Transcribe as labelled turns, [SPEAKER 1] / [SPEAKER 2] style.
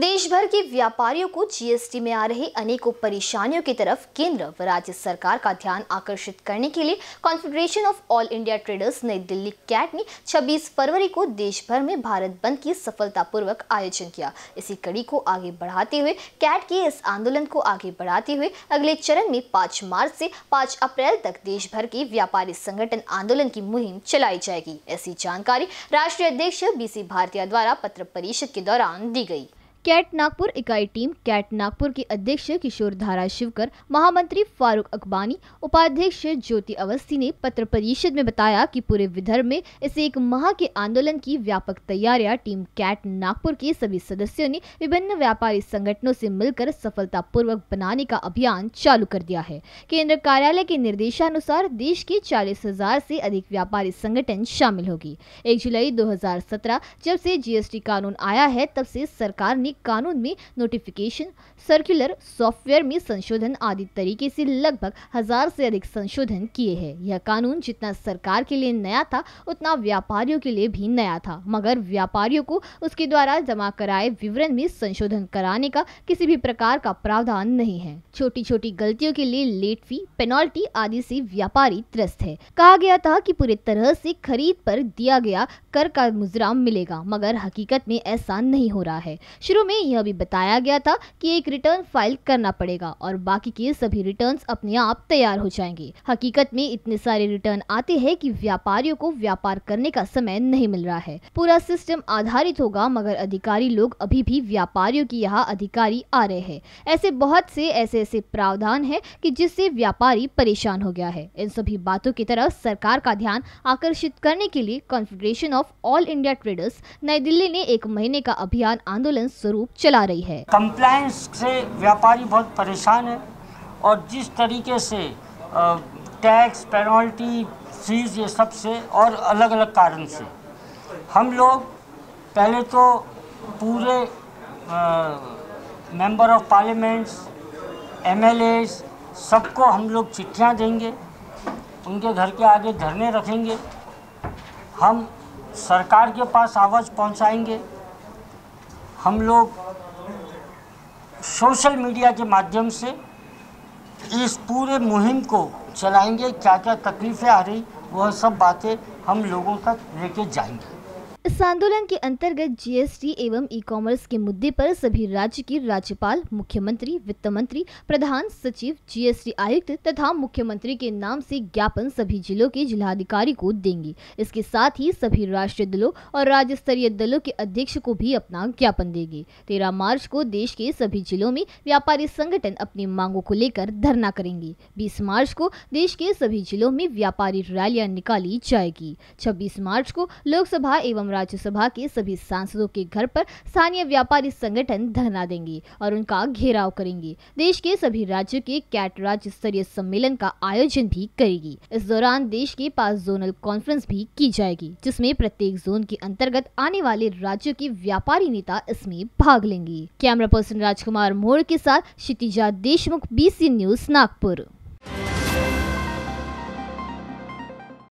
[SPEAKER 1] देश भर के व्यापारियों को जीएसटी में आ रही अनेकों परेशानियों की तरफ केंद्र व राज्य सरकार का ध्यान आकर्षित करने के लिए confederation of all India traders New Delhi cat ने 26 फरवरी को देश भर में भारत बंद की सफलतापूर्वक आयोजन किया इसी कड़ी को आगे बढ़ाते हुए कैट के इस आंदोलन को आगे बढ़ाते हुए अगले चरण में पाँच मार्च से पाँच अप्रैल तक देश भर के व्यापारी संगठन आंदोलन की मुहिम चलाई जाएगी ऐसी जानकारी राष्ट्रीय अध्यक्ष बी भारतीय द्वारा पत्र परिषद के दौरान दी गई कैट नागपुर इकाई टीम कैट नागपुर के अध्यक्ष किशोर धारा शिवकर महामंत्री फारूक अकबानी उपाध्यक्ष ज्योति अवस्थी ने पत्र परिषद में बताया कि पूरे विदर्भ में इस एक माह के आंदोलन की व्यापक तैयारियां टीम कैट नागपुर के सभी सदस्यों ने विभिन्न व्यापारी संगठनों से मिलकर सफलतापूर्वक बनाने का अभियान चालू कर दिया है केंद्र कार्यालय के निर्देशानुसार देश के चालीस हजार अधिक व्यापारी संगठन शामिल होगी एक जुलाई दो जब से जीएसटी कानून आया है तब से सरकार ने संवैधानिक कानून में नोटिफिकेशन सर्कुलर सॉफ्टवेयर में संशोधन आदि तरीके से लगभग हजार से अधिक संशोधन किए हैं यह कानून जितना सरकार के लिए नया था उतना व्यापारियों के लिए भी नया था मगर व्यापारियों को उसके द्वारा जमा कराए विवरण में संशोधन कराने का किसी भी प्रकार का प्रावधान नहीं है छोटी छोटी गलतियों के लिए लेट फी पेनल्टी आदि से व्यापारी त्रस्त है कहा गया था कि पूरे तरह से खरीद पर दिया गया कर का मुजराम मिलेगा मगर हकीकत में ऐसा नहीं हो रहा है शुरू शुरू में यह भी बताया गया था कि एक रिटर्न फाइल करना पड़ेगा और बाकी के सभी रिटर्न अपने आप तैयार हो जाएंगे हकीकत में इतने सारे रिटर्न आते हैं कि व्यापारियों को व्यापार करने का समय नहीं मिल रहा है पूरा सिस्टम आधारित होगा मगर अधिकारी लोग अभी भी व्यापारियों की यहाँ अधिकारी आ रहे हैं ऐसे बहुत से ऐसे ऐसे प्रावधान है की जिससे व्यापारी परेशान हो गया है इन सभी बातों की तरफ सरकार का ध्यान आकर्षित करने के लिए confederation of all India traders New Delhi ने एक महीने का अभियान आंदोलन शुरू स्वरूप चला रही है
[SPEAKER 2] कंप्लायंस से व्यापारी बहुत परेशान है और जिस तरीके से टैक्स पेनल्टी फीस ये सब से और अलग अलग कारण से हम लोग पहले तो पूरे मेंबर ऑफ पार्लियामेंट्स एम सबको हम लोग चिट्ठियाँ देंगे उनके घर के आगे धरने रखेंगे हम सरकार के पास आवाज़ पहुंचाएंगे हम लोग सोशल मीडिया के माध्यम से इस पूरे मुहिम को चलाएंगे क्या क्या तकलीफ़ें आ रही वह सब बातें हम लोगों तक लेके जाएंगे
[SPEAKER 1] इस आंदोलन के अंतर्गत जीएसटी एवं ई कॉमर्स के मुद्दे पर सभी राज्य के राज्यपाल मुख्यमंत्री वित्त मंत्री प्रधान सचिव जीएसटी आयुक्त तथा मुख्यमंत्री के नाम से ज्ञापन सभी जिलों के जिलाधिकारी को देंगे इसके साथ ही सभी राष्ट्रीय दलों और राज्य स्तरीय दलों के अध्यक्ष को भी अपना ज्ञापन देंगे तेरह मार्च को देश के सभी जिलों में व्यापारी संगठन अपनी मांगों को लेकर धरना करेंगे बीस मार्च को देश के सभी जिलों में व्यापारी रैलियां निकाली जाएगी छब्बीस मार्च को लोकसभा एवं हम राज्यसभा के सभी सांसदों के घर पर स्थानीय व्यापारी संगठन धरना देंगे और उनका घेराव करेंगे देश के सभी राज्यों के कैट राज्य स्तरीय सम्मेलन का आयोजन भी करेगी इस दौरान देश के पास जोनल कॉन्फ्रेंस भी की जाएगी जिसमे प्रत्येक जोन के अंतर्गत आने वाले राज्यों के व्यापारी नेता इसमें भाग लेंगे कैमरा पर्सन राजकुमार मोड़ के साथ क्षितिजा देशमुख बी न्यूज नागपुर